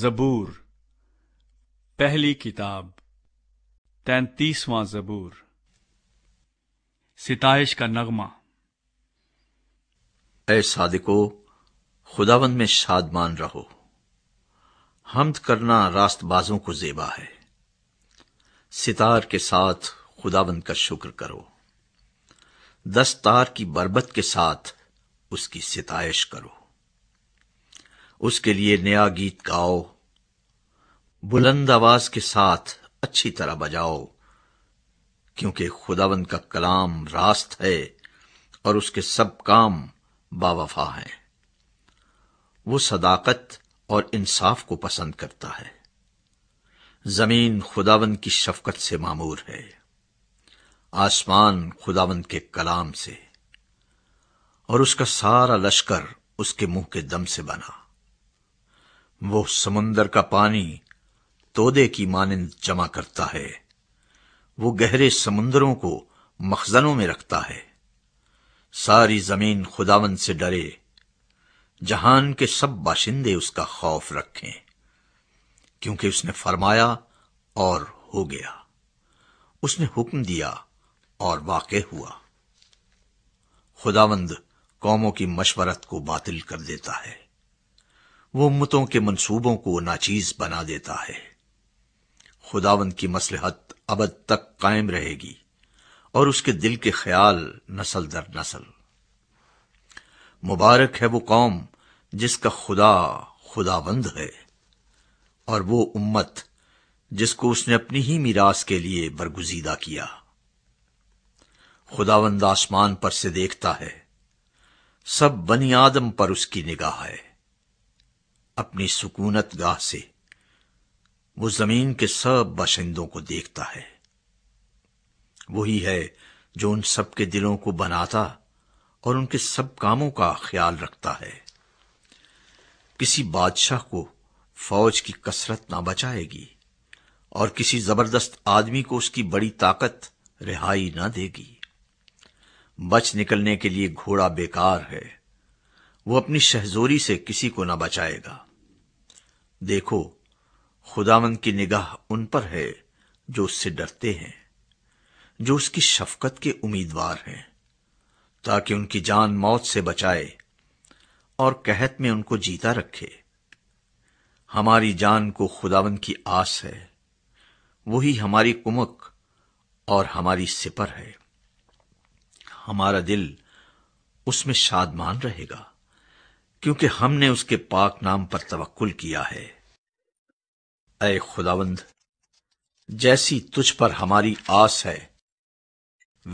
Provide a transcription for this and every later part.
जबूर पहली किताब तैतीसवां जबूर सिताइश का नगमा ए सादिको खुदावन में शादमान रहो हमद करना रास्तबाजों को जेबा है सितार के साथ खुदावन का शुक्र करो दस्तार की बरबत के साथ उसकी सिताइश करो उसके लिए नया गीत गाओ बुलंद आवाज के साथ अच्छी तरह बजाओ क्योंकि खुदावंद का कलाम रास्त है और उसके सब काम बावफा हैं वो सदाकत और इंसाफ को पसंद करता है जमीन खुदावंद की शफकत से मामूर है आसमान खुदावंद के कलाम से और उसका सारा लश्कर उसके मुंह के दम से बना वो समुंदर का पानी तोदे की मानंद जमा करता है वो गहरे समुंदरों को मखजनों में रखता है सारी जमीन खुदावन से डरे जहान के सब बाशिंदे उसका खौफ रखें क्योंकि उसने फरमाया और हो गया उसने हुक्म दिया और वाक़ हुआ खुदावंद कौमों की मशवरत को बातिल कर देता है वो उम्मतों के मंसूबों को नाचीज बना देता है खुदावंद की मसलहत अबद तक कायम रहेगी और उसके दिल के ख्याल नसल दर नस्ल मुबारक है वो कौम जिसका खुदा खुदावंद है और वो उम्मत जिसको उसने अपनी ही मीरास के लिए बरगुजीदा किया खुदावंद आसमान पर से देखता है सब बनी आदम पर उसकी निगाह है अपनी सुकूनत गाह से वो जमीन के सब बाशिंदों को देखता है वही है जो उन सब के दिलों को बनाता और उनके सब कामों का ख्याल रखता है किसी बादशाह को फौज की कसरत ना बचाएगी और किसी जबरदस्त आदमी को उसकी बड़ी ताकत रिहाई ना देगी बच निकलने के लिए घोड़ा बेकार है वो अपनी शहजोरी से किसी को न बचाएगा देखो खुदावन की निगाह उन पर है जो उससे डरते हैं जो उसकी शफकत के उम्मीदवार हैं ताकि उनकी जान मौत से बचाए और कहत में उनको जीता रखे हमारी जान को खुदावन की आस है वही हमारी कुमक और हमारी सिपर है हमारा दिल उसमें शादमान रहेगा क्योंकि हमने उसके पाक नाम पर तवक्ल किया है अय खुदावंद जैसी तुझ पर हमारी आस है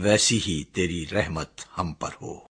वैसी ही तेरी रहमत हम पर हो